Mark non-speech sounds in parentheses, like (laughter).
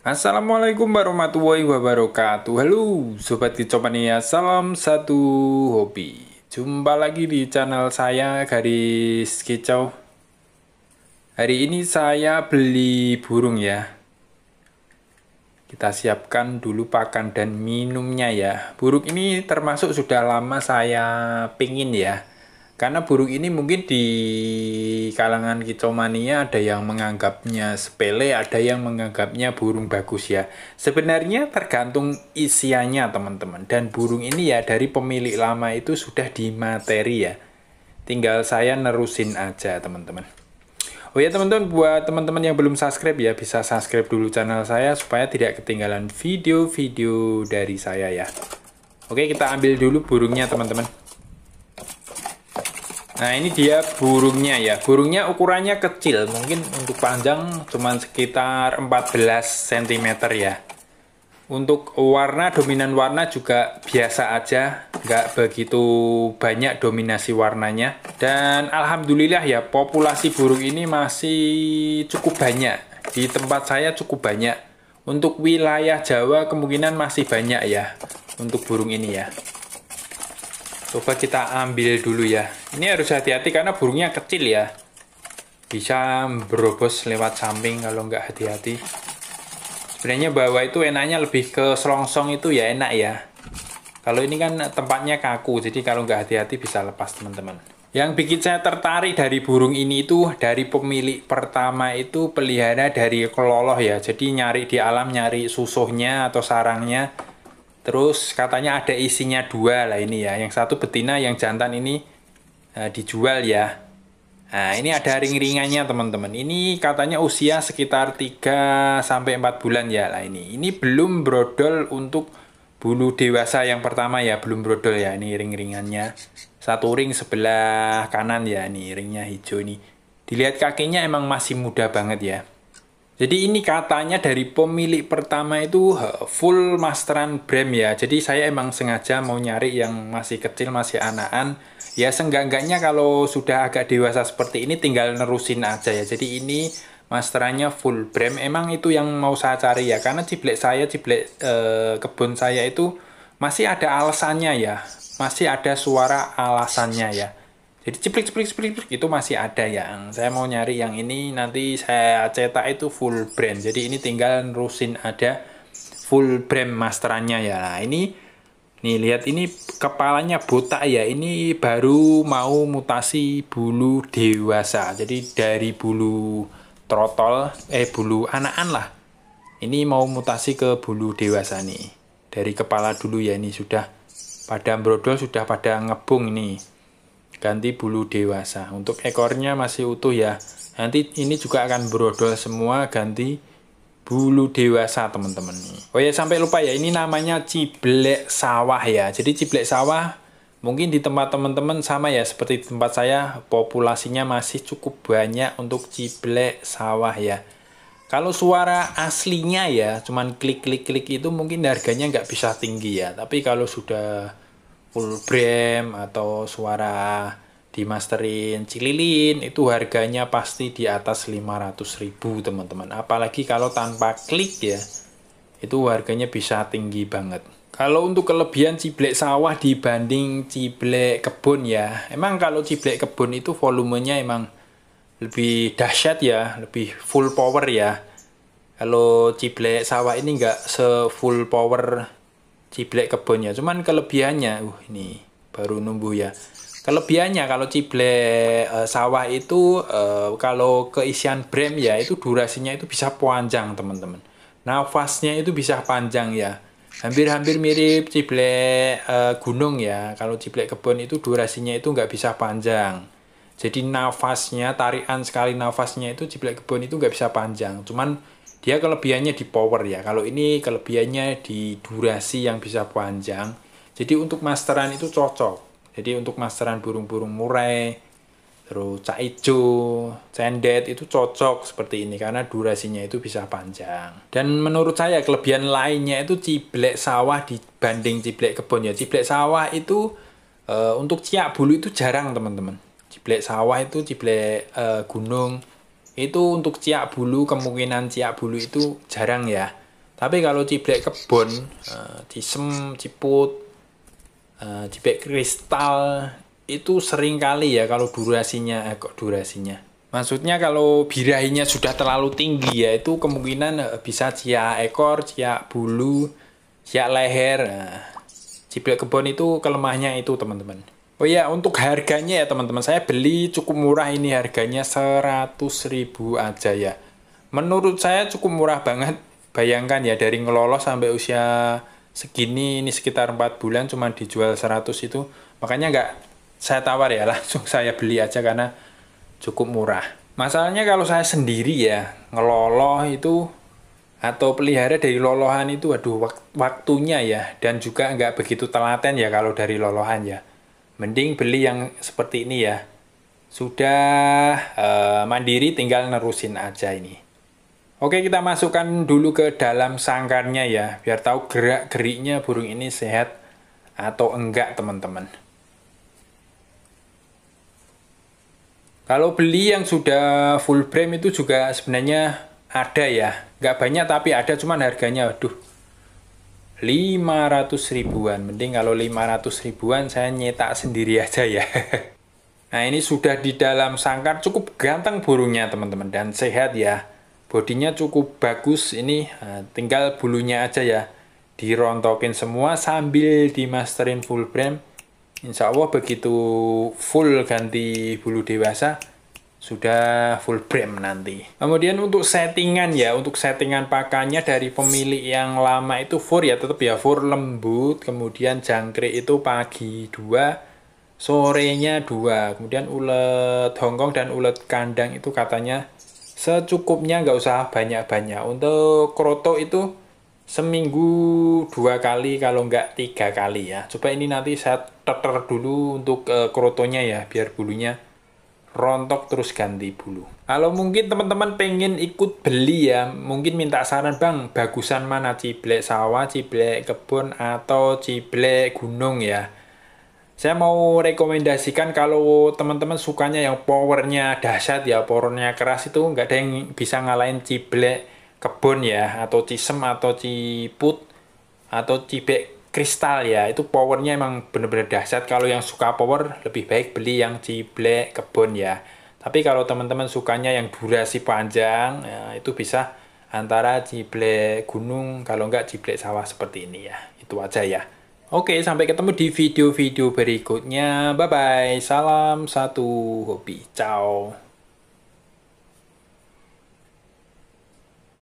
Assalamualaikum warahmatullahi wabarakatuh Halo Sobat Kicopania Salam satu hobi Jumpa lagi di channel saya Garis Kicau Hari ini saya beli burung ya Kita siapkan dulu pakan dan minumnya ya Burung ini termasuk sudah lama saya pingin ya karena burung ini mungkin di kalangan kicomania ada yang menganggapnya sepele, ada yang menganggapnya burung bagus ya. Sebenarnya tergantung isiannya teman-teman. Dan burung ini ya dari pemilik lama itu sudah di materi ya. Tinggal saya nerusin aja teman-teman. Oh ya teman-teman, buat teman-teman yang belum subscribe ya, bisa subscribe dulu channel saya supaya tidak ketinggalan video-video dari saya ya. Oke, kita ambil dulu burungnya teman-teman. Nah ini dia burungnya ya Burungnya ukurannya kecil Mungkin untuk panjang cuman sekitar 14 cm ya Untuk warna dominan warna juga biasa aja Nggak begitu banyak dominasi warnanya Dan Alhamdulillah ya populasi burung ini masih cukup banyak Di tempat saya cukup banyak Untuk wilayah Jawa kemungkinan masih banyak ya Untuk burung ini ya coba kita ambil dulu ya ini harus hati-hati karena burungnya kecil ya bisa berobos lewat samping kalau nggak hati-hati sebenarnya bawah itu enaknya lebih ke selongsong itu ya enak ya kalau ini kan tempatnya kaku jadi kalau nggak hati-hati bisa lepas teman-teman yang bikin saya tertarik dari burung ini itu dari pemilik pertama itu pelihara dari keloloh ya jadi nyari di alam nyari susuhnya atau sarangnya Terus katanya ada isinya dua lah ini ya. Yang satu betina, yang jantan ini uh, dijual ya. Nah, ini ada ring-ringannya teman-teman. Ini katanya usia sekitar 3 sampai 4 bulan ya lah ini. Ini belum brodol untuk bulu dewasa yang pertama ya, belum brodol ya ini ring-ringannya. Satu ring sebelah kanan ya ini ringnya hijau ini. Dilihat kakinya emang masih muda banget ya. Jadi ini katanya dari pemilik pertama itu full masteran brem ya. Jadi saya emang sengaja mau nyari yang masih kecil, masih anakan. Ya seenggak-enggaknya kalau sudah agak dewasa seperti ini tinggal nerusin aja ya. Jadi ini masterannya full brem. Emang itu yang mau saya cari ya. Karena ciblek saya, ciblek e, kebun saya itu masih ada alasannya ya. Masih ada suara alasannya ya jadi ciplik ciplik ciplik gitu itu masih ada yang saya mau nyari yang ini nanti saya cetak itu full brand jadi ini tinggal Rusin ada full brand masterannya ya nah, ini nih lihat ini kepalanya botak ya ini baru mau mutasi bulu dewasa jadi dari bulu trotol eh bulu anakan lah ini mau mutasi ke bulu dewasa nih dari kepala dulu ya ini sudah pada brodol sudah pada ngebung nih ganti bulu dewasa. Untuk ekornya masih utuh ya. Nanti ini juga akan berodol semua ganti bulu dewasa teman-teman. Oh ya sampai lupa ya ini namanya ciblek sawah ya. Jadi ciblek sawah mungkin di tempat teman-teman sama ya seperti di tempat saya populasinya masih cukup banyak untuk ciblek sawah ya kalau suara aslinya ya cuman klik klik klik itu mungkin harganya nggak bisa tinggi ya tapi kalau sudah Full Fulbrem atau suara dimasterin cililin itu harganya pasti di atas 500.000 teman-teman apalagi kalau tanpa klik ya itu harganya bisa tinggi banget kalau untuk kelebihan ciblek sawah dibanding ciblek kebun ya emang kalau ciblek kebun itu volumenya emang lebih dahsyat ya lebih full power ya kalau ciblek sawah ini enggak se full power ciblek kebunnya cuman kelebihannya uh ini baru numbuh ya kelebihannya kalau ciblek e, sawah itu e, kalau keisian brem ya itu durasinya itu bisa panjang teman-teman nafasnya itu bisa panjang ya hampir-hampir mirip ciblek e, gunung ya kalau ciblek kebun itu durasinya itu nggak bisa panjang jadi nafasnya tarian sekali nafasnya itu ciblek kebun itu nggak bisa panjang cuman dia kelebihannya di power ya. Kalau ini kelebihannya di durasi yang bisa panjang. Jadi untuk masteran itu cocok. Jadi untuk masteran burung-burung murai, terus caijo, cendet itu cocok seperti ini karena durasinya itu bisa panjang. Dan menurut saya kelebihan lainnya itu ciblek sawah dibanding ciblek kebun ya. Ciblek sawah itu e, untuk ciak bulu itu jarang teman-teman. Ciblek sawah itu ciblek e, gunung itu untuk ciak bulu kemungkinan ciak bulu itu jarang ya. Tapi kalau ciblek kebon, cisem, eh, ciput, uh, kristal itu sering kali ya kalau durasinya eh, kok durasinya. Maksudnya kalau birahinya sudah terlalu tinggi ya itu kemungkinan eh, bisa cia ekor, cia bulu, cia leher. ciblek kebon itu kelemahnya itu teman-teman. Oh iya, untuk harganya ya teman-teman, saya beli cukup murah ini harganya 100.000 aja ya. Menurut saya cukup murah banget. Bayangkan ya dari ngelolos sampai usia segini ini sekitar 4 bulan cuma dijual 100 itu. Makanya nggak saya tawar ya, (laughs) langsung saya beli aja karena cukup murah. Masalahnya kalau saya sendiri ya, ngeloloh itu atau pelihara dari lolohan itu aduh waktunya ya dan juga nggak begitu telaten ya kalau dari lolohan ya mending beli yang seperti ini ya sudah uh, mandiri tinggal nerusin aja ini Oke kita masukkan dulu ke dalam sangkarnya ya biar tahu gerak geriknya burung ini sehat atau enggak teman-teman Kalau beli yang sudah full frame itu juga sebenarnya ada ya nggak banyak tapi ada cuman harganya aduh 500 ribuan mending kalau 500 ribuan saya nyetak sendiri aja ya (laughs) nah ini sudah di dalam sangkar cukup ganteng burungnya teman-teman dan sehat ya bodinya cukup bagus ini eh, tinggal bulunya aja ya dirontokin semua sambil dimasterin full frame Insya Allah begitu full ganti bulu dewasa sudah full brim nanti. Kemudian untuk settingan ya, untuk settingan pakannya dari pemilik yang lama itu fur ya tetap ya fur lembut, kemudian jangkrik itu pagi dua, sorenya dua, kemudian ulet Hongkong dan ulet kandang itu katanya secukupnya nggak usah banyak-banyak. Untuk kroto itu seminggu dua kali kalau nggak tiga kali ya. Coba ini nanti saya teter dulu untuk uh, eh, krotonya ya biar bulunya rontok terus ganti bulu. Kalau mungkin teman-teman pengen ikut beli ya, mungkin minta saran bang, bagusan mana ciblek sawah, ciblek kebun, atau ciblek gunung ya. Saya mau rekomendasikan kalau teman-teman sukanya yang powernya dahsyat ya, powernya keras itu nggak ada yang bisa ngalahin ciblek kebun ya, atau cisem, atau ciput, atau cibek kristal ya itu powernya emang bener-bener dahsyat kalau yang suka power lebih baik beli yang ciblek kebun ya tapi kalau teman-teman sukanya yang durasi panjang ya, itu bisa antara ciblek gunung kalau enggak ciblek sawah seperti ini ya itu aja ya oke sampai ketemu di video-video berikutnya bye bye salam satu hobi ciao